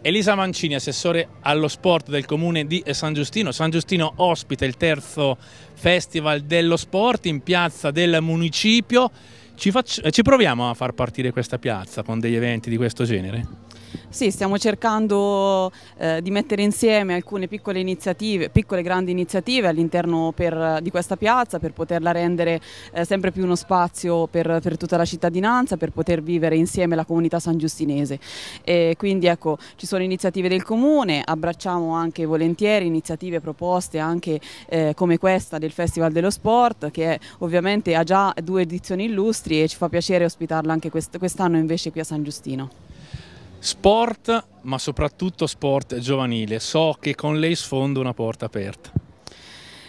Elisa Mancini, assessore allo sport del comune di San Giustino. San Giustino ospita il terzo festival dello sport in piazza del municipio. Ci, faccio, eh, ci proviamo a far partire questa piazza con degli eventi di questo genere? Sì, stiamo cercando eh, di mettere insieme alcune piccole iniziative, piccole e grandi iniziative all'interno di questa piazza per poterla rendere eh, sempre più uno spazio per, per, tutta la cittadinanza, per poter vivere insieme la comunità sangiustinese. E quindi ecco, ci sono iniziative del comune, abbracciamo anche volentieri iniziative proposte anche eh, come questa del Festival dello Sport che è, ovviamente ha già due edizioni illustri e ci fa piacere ospitarla anche quest'anno invece qui a San Giustino sport, ma soprattutto sport giovanile. So che con lei sfondo una porta aperta.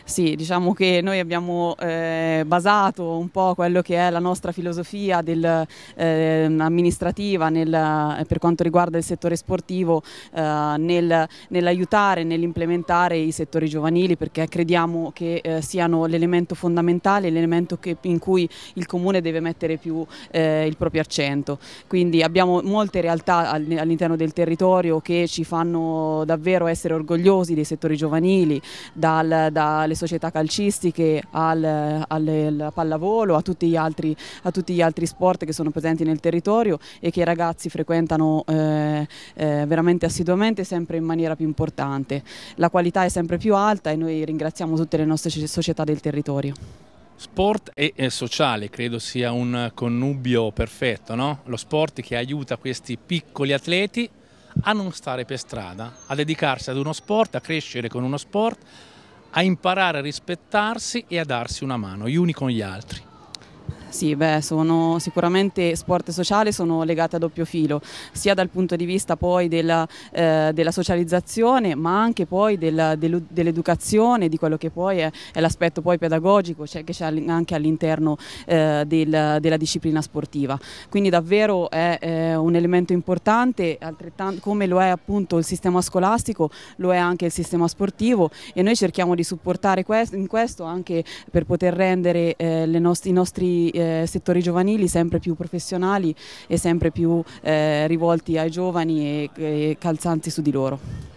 Sì, diciamo che noi abbiamo eh, basato un po' quello che è la nostra filosofia del, eh, amministrativa nel, eh, per quanto riguarda il settore sportivo eh, nel, nell'aiutare, nell'implementare i settori giovanili perché crediamo che eh, siano l'elemento fondamentale, l'elemento in cui il comune deve mettere più eh, il proprio accento. Quindi abbiamo molte realtà all'interno del territorio che ci fanno davvero essere orgogliosi dei settori giovanili, dal, dalle alle società calcistiche, al, al pallavolo, a tutti, altri, a tutti, gli altri sport che sono presenti nel territorio e che i ragazzi frequentano eh, eh, veramente assiduamente sempre in maniera più importante. La qualità è sempre più alta e noi ringraziamo tutte le nostre società del territorio. Sport e sociale credo sia un connubio perfetto, no? lo sport che aiuta questi piccoli atleti a non stare per strada, a dedicarsi ad uno sport, a crescere con uno sport, a imparare a rispettarsi e a darsi una mano gli uni con gli altri. Sì, beh, sono sicuramente sport sociale sono legate a doppio filo, sia dal punto di vista poi della, eh, della socializzazione, ma anche poi dell'educazione, di quello che poi è, è l'aspetto poi pedagogico cioè, che c'è anche all'interno eh, del, della disciplina sportiva. Quindi davvero è, è un elemento importante, come lo è appunto il sistema scolastico, lo è anche il sistema sportivo e noi cerchiamo di supportare questo, in questo anche per poter rendere eh, nostre, i nostri eh, eh, settori giovanili sempre più professionali e sempre più eh, rivolti ai giovani e, e calzanti su di loro.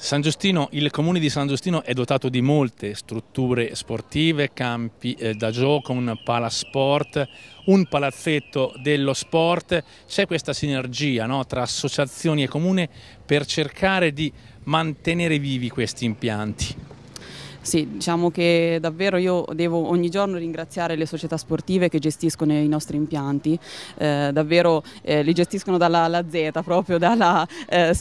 San Giustino, il comune di San Giustino è dotato di molte strutture sportive, campi eh, da gioco, un palasport, un palazzetto dello sport. C'è questa sinergia no, tra associazioni e comune per cercare di mantenere vivi questi impianti. Sì, diciamo che davvero io devo ogni giorno ringraziare le società sportive che gestiscono i nostri impianti, eh, davvero eh, li gestiscono dalla alla Z, proprio dalla eh,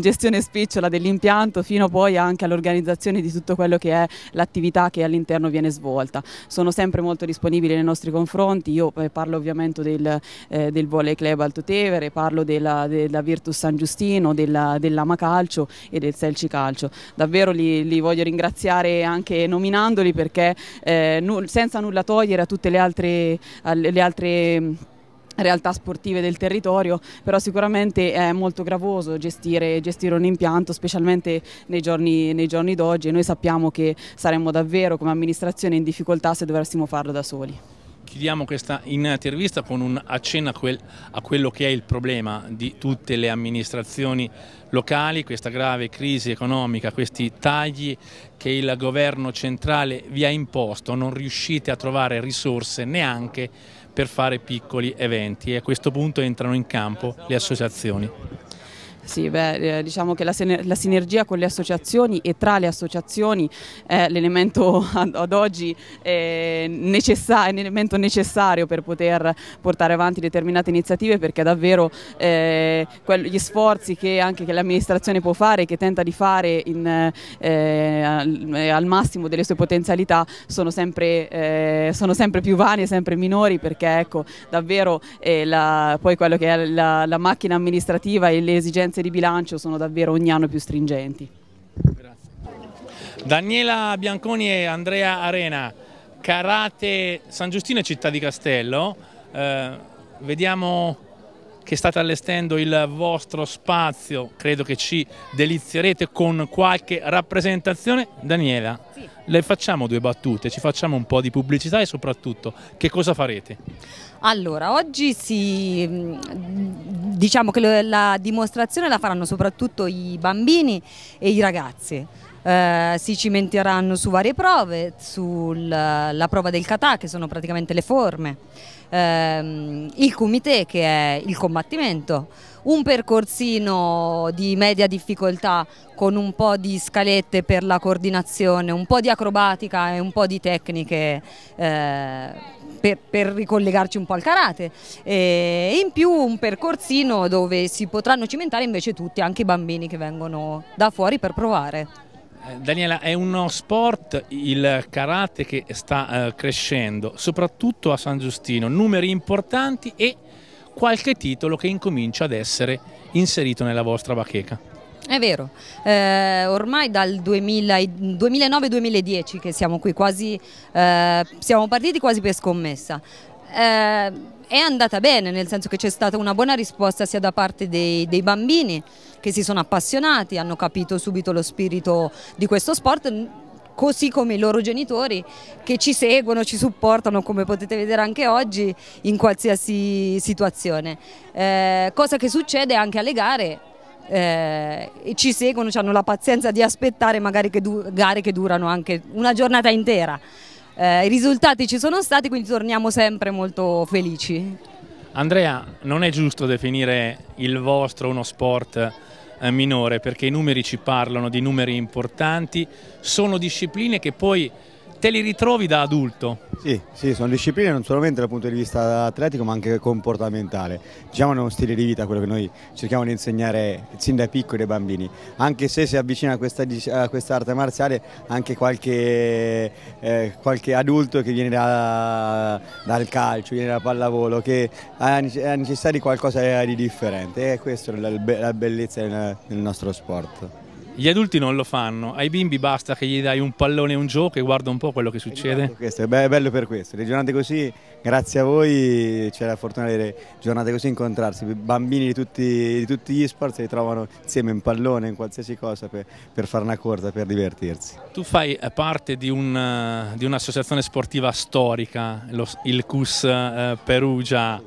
gestione spicciola dell'impianto fino poi anche all'organizzazione di tutto quello che è l'attività che all'interno viene svolta. Sono sempre molto disponibili nei nostri confronti, io eh, parlo ovviamente del, eh, del Volley Club Alto Tevere, parlo della, della Virtus San Giustino, dell'Ama Calcio e del Selci Calcio. Davvero li, li voglio ringraziare anche nominandoli perché eh, nu- senza nulla togliere a tutte le altre, le altre mm, realtà sportive del territorio, però sicuramente è molto gravoso gestire, gestire un impianto, specialmente nei giorni, giorni d'oggi e noi sappiamo che saremmo davvero come amministrazione in difficoltà se dovessimo farlo da soli chiudiamo questa intervista con un accenno a, quel, a, quello che è il problema di tutte le amministrazioni locali, questa grave crisi economica, questi tagli che il governo centrale vi ha imposto, non riuscite a trovare risorse neanche per fare piccoli eventi e a questo punto entrano in campo le associazioni. Sì, beh, eh, diciamo che la, sinergia con le associazioni e tra le associazioni è l'elemento ad, oggi è, eh, necessa- è un elemento necessario per poter portare avanti determinate iniziative perché davvero eh, gli sforzi che anche che l'amministrazione può fare, che tenta di fare in, eh, eh, al massimo delle sue potenzialità sono sempre, eh, sono sempre più vani e sempre minori perché ecco davvero la, poi quello che è la, la macchina amministrativa e le esigenze esigenze di bilancio sono davvero ogni anno più stringenti. Grazie. Daniela Bianconi e Andrea Arena, Carate San Giustino e Città di Castello, eh, vediamo che state allestendo il vostro spazio, credo che ci delizierete con qualche rappresentazione. Daniela, sì. le facciamo due battute, ci facciamo un po' di pubblicità e soprattutto che cosa farete? Allora, oggi si, mm, diciamo che la dimostrazione la faranno soprattutto i bambini e i ragazzi. Eh, si cimenteranno su varie prove, sulla prova del kata che sono praticamente le forme ehm, il kumite che è il combattimento, un percorsino di media difficoltà con un po' di scalette per la coordinazione, un po' di acrobatica e un po' di tecniche eh, per, per, ricollegarci un po' al karate e in più un percorsino dove si potranno cimentare invece tutti, anche i bambini che vengono da fuori per provare. Daniela, è uno sport, il karate, che sta eh, crescendo, soprattutto a San Giustino, numeri importanti e qualche titolo che incomincia ad essere inserito nella vostra bacheca. È vero, eh, ormai dal 2009-2010 che siamo qui, quasi, eh, siamo partiti quasi per scommessa. Eh, è andata bene, nel senso che c'è stata una buona risposta sia da parte dei, dei bambini che si sono appassionati, hanno capito subito lo spirito di questo sport così come i loro genitori che ci seguono, ci supportano come potete vedere anche oggi in qualsiasi situazione. Eh, cosa che succede anche alle gare, eh, ci seguono, hanno la pazienza di aspettare magari che gare che durano anche una giornata intera eh, i risultati ci sono stati, quindi torniamo sempre molto felici. Andrea, non è giusto definire il vostro uno sport eh, minore perché i numeri ci parlano di numeri importanti, sono discipline che poi te li ritrovi da adulto? Sì, sì, sono discipline non solamente dal punto di vista atletico ma anche comportamentale. Diciamo è uno stile di vita quello che noi cerchiamo di insegnare sin dai piccoli ai bambini, anche se si avvicina a questa, a questa arte marziale anche qualche, eh, qualche adulto che viene da, dal calcio, viene dal pallavolo, che ha necessità di qualcosa di differente e questa è la bellezza del nostro sport. Gli adulti non lo fanno, ai bimbi basta che gli dai un pallone e un gioco e guarda un po' quello che succede. Questo, è bello per questo, le giornate così, grazie a voi c'è la fortuna di avere giornate così incontrarsi, bambini di tutti, di tutti gli sport si trovano insieme in pallone, in qualsiasi cosa per, per fare una corsa, per divertirsi. Tu fai eh, parte di, un, eh, un'associazione sportiva storica, lo, il CUS eh, Perugia,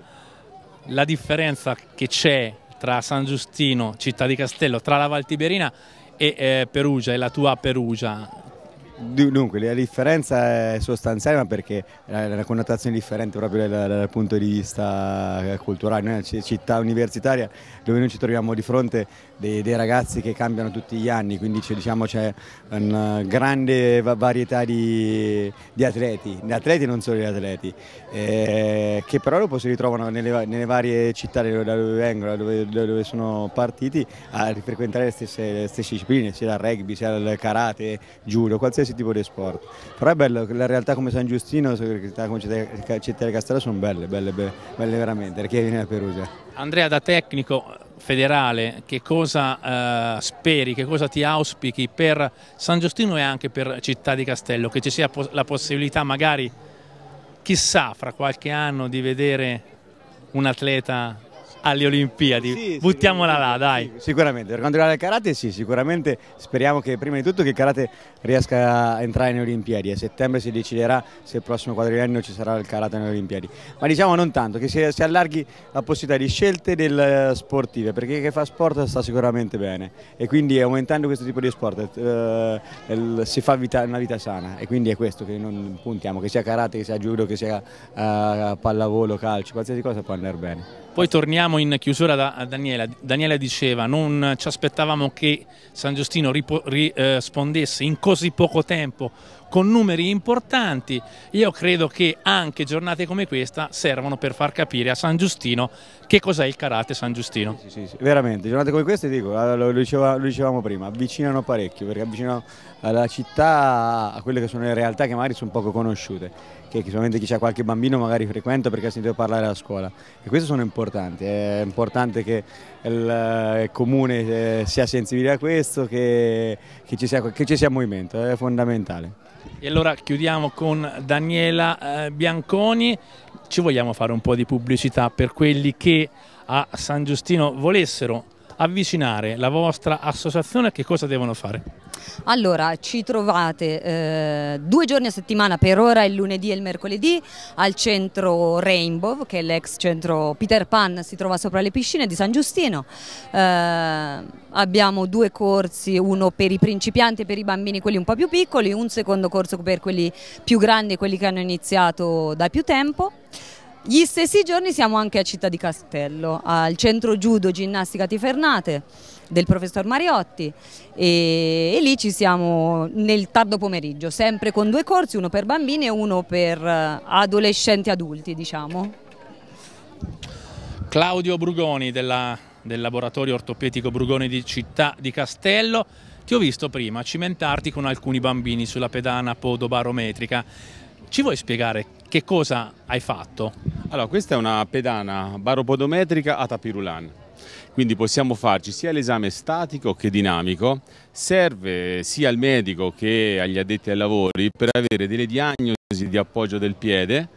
la differenza che c'è tra San Giustino, Città di Castello, tra la Val Valtiberina e eh, Perugia, e la tua Perugia. Dunque, la differenza è sostanziale, ma perché è una connotazione differente proprio dal, dal, punto di vista eh, culturale. Noi è una città universitaria dove noi ci troviamo di fronte dei, dei, ragazzi che cambiano tutti gli anni, quindi c'è, diciamo, una eh, grande varietà di, di atleti, di atleti non solo di atleti, eh, che però dopo si ritrovano nelle, nelle varie città da dove vengono, da dove, da dove, sono partiti, a frequentare le stesse, le stesse discipline, sia il rugby, sia il karate, judo, qualsiasi tipo di sport. Però è bello, la realtà come San Giustino, come Città di Castello sono belle, belle, belle, belle veramente, perché viene da Perugia. Andrea da tecnico, federale, che cosa eh, speri, che cosa ti auspichi per San Giustino e anche per Città di Castello, che ci sia pos la possibilità magari, chissà, fra qualche anno di vedere un atleta alle Olimpiadi. Sì, Buttiamola sì, là, dai. sicuramente, per quanto riguarda il karate, sì, sicuramente speriamo che prima di tutto che il karate riesca a entrare nelle Olimpiadi. A settembre si deciderà se il prossimo quadriennio ci sarà il karate nelle Olimpiadi. Ma diciamo non tanto, che si, si allarghi la possibilità di scelte del eh, sportive, perché chi fa sport sta sicuramente bene e quindi aumentando questo tipo di sport eh, il, si fa vita, una vita sana e quindi è questo che non puntiamo, che sia karate, che sia judo, che sia eh, pallavolo, calcio, qualsiasi cosa può andare bene. Poi torniamo in chiusura da Daniela. Daniela diceva non ci aspettavamo che San Giustino rispondesse eh, in così poco tempo con numeri importanti. Io credo che anche giornate come questa servano per far capire a San Giustino che cos'è il karate San Giustino. Sì, sì, sì, veramente, giornate come queste, dico, eh, lo, diceva, lo dicevamo prima, avvicinano parecchio, perché avvicinano la città a quelle che sono le realtà che magari sono poco conosciute che sicuramente chi c'ha qualche bambino magari frequenta perché ha sentito parlare a scuola e queste sono importanti, è importante che il eh, comune eh, sia sensibile a questo, che, che, ci, sia, che ci sia movimento, è fondamentale. E allora chiudiamo con Daniela eh, Bianconi, ci vogliamo fare un po' di pubblicità per quelli che a San Giustino volessero avvicinare la vostra associazione, che cosa devono fare? Allora, ci trovate eh, due giorni a settimana, per ora il lunedì e il mercoledì, al centro Rainbow, che è l'ex centro Peter Pan, si trova sopra le piscine di San Giustino. Eh, abbiamo due corsi, uno per i principianti e per i bambini, quelli un po' più piccoli, un secondo corso per quelli più grandi, e quelli che hanno iniziato da più tempo. Gli stessi giorni siamo anche a Città di Castello, al centro Judo Ginnastica Tifernate del professor Mariotti e, e, lì ci siamo nel tardo pomeriggio, sempre con due corsi, uno per bambini e uno per eh, adolescenti adulti diciamo. Claudio Brugoni della, del laboratorio ortopedico Brugoni di Città di Castello, ti ho visto prima cimentarti con alcuni bambini sulla pedana podobarometrica. Ci vuoi spiegare che cosa hai fatto? Allora, questa è una pedana baropodometrica a tapirulan. Quindi possiamo farci sia l'esame statico che dinamico, serve sia al medico che agli addetti ai lavori per avere delle diagnosi di appoggio del piede,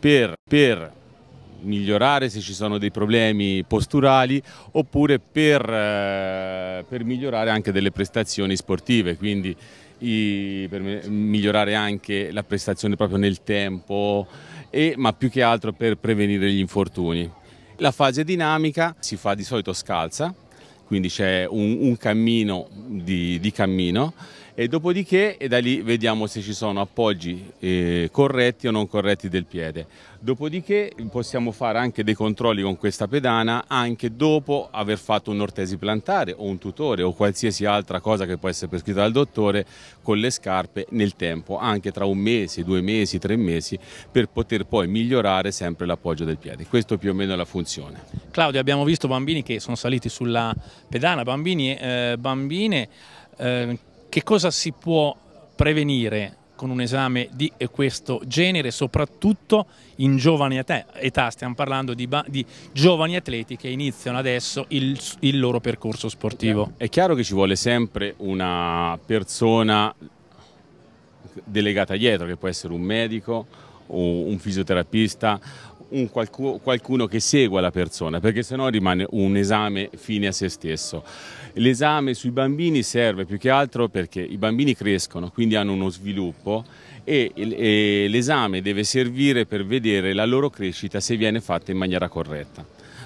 per, per migliorare se ci sono dei problemi posturali oppure per, eh, per migliorare anche delle prestazioni sportive, quindi i, per migliorare anche la prestazione proprio nel tempo, e, ma più che altro per prevenire gli infortuni. La fase dinamica si fa di solito scalza, quindi c'è un, un, cammino di, di cammino e dopodiché e da lì vediamo se ci sono appoggi eh, corretti o non corretti del piede. Dopodiché possiamo fare anche dei controlli con questa pedana anche dopo aver fatto un'ortesi plantare o un tutore o qualsiasi altra cosa che può essere prescritta dal dottore con le scarpe nel tempo, anche tra un mese, due mesi, tre mesi, per poter poi migliorare sempre l'appoggio del piede. Questo più o meno è la funzione. Claudio, abbiamo visto bambini che sono saliti sulla pedana, bambini e eh, bambine. Eh, che cosa si può prevenire con un esame di eh, questo genere, soprattutto in giovane età, stiamo parlando di, di, giovani atleti che iniziano adesso il, il loro percorso sportivo. È chiaro che ci vuole sempre una persona delegata dietro, che può essere un medico, un fisioterapista un qualcuno, qualcuno che segua la persona, perché sennò rimane un esame fine a se stesso. L'esame sui bambini serve più che altro perché i bambini crescono, quindi hanno uno sviluppo e, l'esame deve servire per vedere la loro crescita se viene fatta in maniera corretta.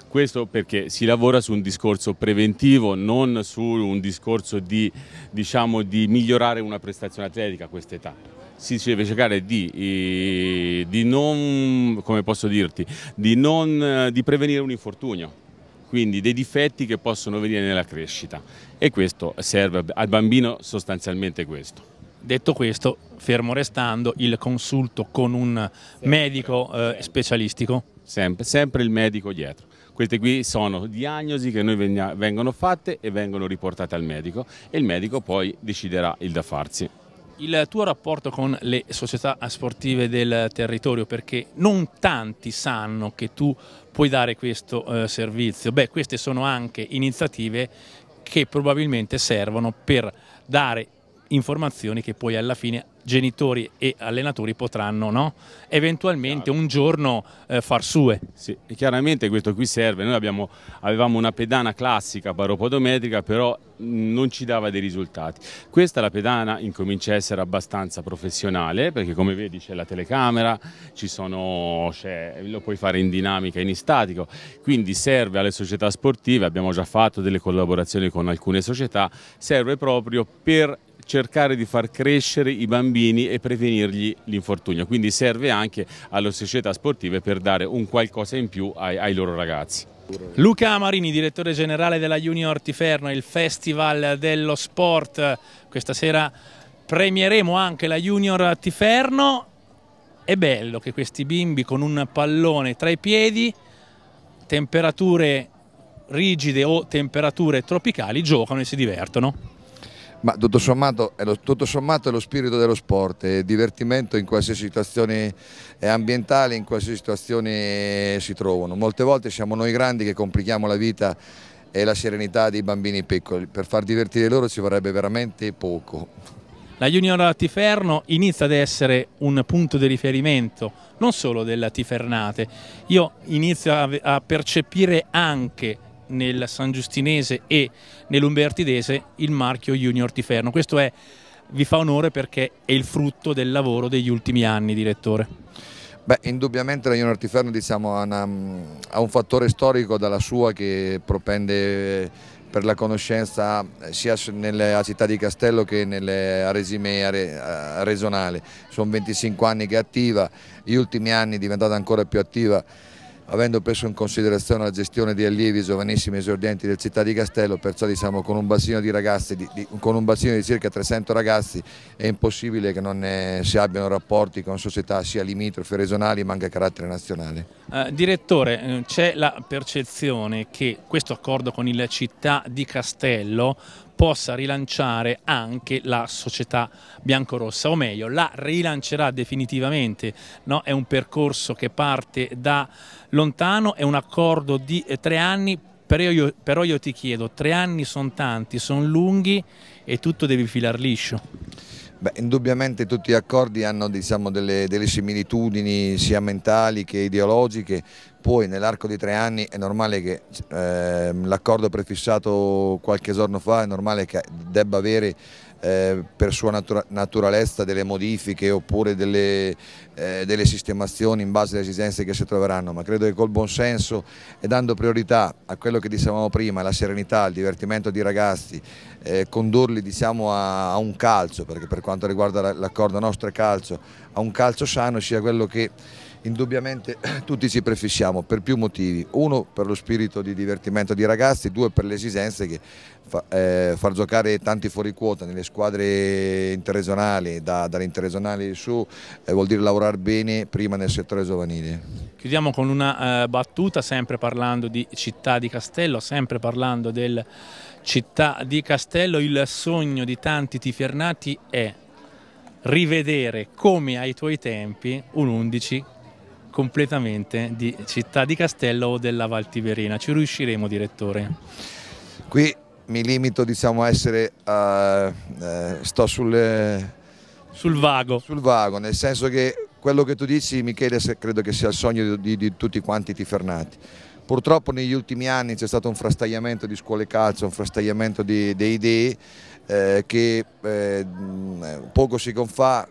Questo perché si lavora su un discorso preventivo, non su un discorso di, diciamo, di migliorare una prestazione atletica a quest'età si deve cercare di, eh, di, non, come posso dirti, di, non, eh, di prevenire un infortunio quindi dei difetti che possono venire nella crescita e questo serve al bambino sostanzialmente questo. Detto questo, fermo restando il consulto con un sempre, medico eh, specialistico? Sempre, sempre il medico dietro. Queste qui sono diagnosi che noi vengono fatte e vengono riportate al medico e il medico poi deciderà il da farsi il tuo rapporto con le società sportive del territorio, perché non tanti sanno che tu puoi dare questo eh, servizio. Beh, queste sono anche iniziative che probabilmente servono per dare informazioni che poi alla fine genitori e allenatori potranno no? eventualmente un giorno eh, far sue. Sì, chiaramente questo qui serve, noi abbiamo, avevamo una pedana classica baropodometrica però non ci dava dei risultati. Questa la pedana incomincia a essere abbastanza professionale perché come vedi c'è la telecamera, sono, lo puoi fare in dinamica, in istatico, quindi serve alle società sportive, abbiamo già fatto delle collaborazioni con alcune società, serve proprio per cercare di far crescere i bambini e prevenirgli l'infortunio. Quindi serve anche alle società sportive per dare un qualcosa in più ai, ai loro ragazzi. Luca Marini, direttore generale della Junior Tiferno, il Festival dello Sport. Questa sera premieremo anche la Junior Tiferno. È bello che questi bimbi con un pallone tra i piedi, temperature rigide o temperature tropicali, giocano e si divertono. Ma tutto sommato, è lo, tutto sommato è lo spirito dello sport, è divertimento in qualsiasi situazione ambientale, in qualsiasi situazione si trovano. Molte volte siamo noi grandi che complichiamo la vita e la serenità dei bambini piccoli. Per far divertire loro ci vorrebbe veramente poco. La Junior Tiferno inizia ad essere un punto di riferimento non solo della Tifernate, io inizio a, percepire anche nel San Giustinese e nell'Umbertidese il marchio Junior Tiferno. Questo è, vi fa onore perché è il frutto del lavoro degli ultimi anni, direttore. Beh, indubbiamente la Junior Tiferno diciamo, ha, una, ha, un fattore storico dalla sua che propende eh, per la conoscenza eh, sia nella città di Castello che nelle regime eh, regionale. Sono 25 anni che è attiva, gli ultimi anni è diventata ancora più attiva avendo preso in considerazione la gestione di allievi giovanissimi esordienti del Città di Castello, perciò diciamo con un bacino di, ragazzi, di, di, con un bacino di circa 300 ragazzi è impossibile che non ne, eh, si abbiano rapporti con società sia limitrofe regionali ma anche a carattere nazionale. Eh, direttore, eh, c'è la percezione che questo accordo con il Città di Castello possa rilanciare anche la società biancorossa, o meglio, la rilancerà definitivamente. No? È un percorso che parte da lontano, è un accordo di eh, tre anni, però io, però io ti chiedo, tre anni sono tanti, sono lunghi e tutto devi filar liscio. Beh, indubbiamente tutti gli accordi hanno diciamo, delle, delle similitudini sia mentali che ideologiche, poi nell'arco di tre anni è normale che eh, l'accordo prefissato qualche giorno fa è normale che debba avere eh, per sua natura naturalezza delle modifiche oppure delle, eh, delle, sistemazioni in base alle esigenze che si troveranno, ma credo che col buon senso e dando priorità a quello che dicevamo prima, la serenità, il divertimento dei ragazzi, eh, condurli diciamo, a, a, un calcio, perché per quanto riguarda l'accordo nostro è calcio, a un calcio sano sia quello che indubbiamente tutti ci prefissiamo per più motivi, uno per lo spirito di divertimento dei ragazzi, due per le esigenze che fa, eh, far giocare tanti fuori quota nelle squadre interregionali, da, dalle interregionali su, eh, vuol dire lavorare bene prima nel settore giovanile. Chiudiamo con una eh, battuta, sempre parlando di città di Castello, sempre parlando del città di Castello, il sogno di tanti tifernati è rivedere come ai tuoi tempi un 11 completamente di Città di Castello o della Valtiverina. Ci riusciremo, direttore? Qui mi limito diciamo, a essere, a, eh, eh, sto sul, eh, sul, vago. sul vago, nel senso che quello che tu dici Michele credo che sia il sogno di, di tutti quanti i tifernati. Purtroppo negli ultimi anni c'è stato un frastagliamento di scuole calcio, un frastagliamento di, di idee eh, che eh, poco si confà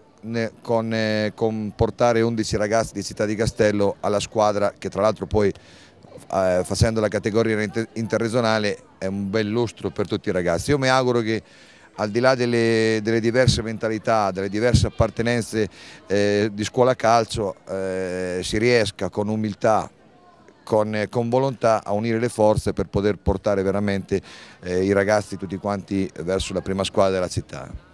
con, eh, con, portare 11 ragazzi di Città di Castello alla squadra che tra l'altro poi eh, facendo la categoria interregionale è un bel lustro per tutti i ragazzi. Io mi auguro che al di là delle, delle diverse mentalità, delle diverse appartenenze eh, di scuola calcio, eh, si riesca con umiltà, con, eh, con, volontà a unire le forze per poter portare veramente eh, i ragazzi tutti quanti verso la prima squadra della città.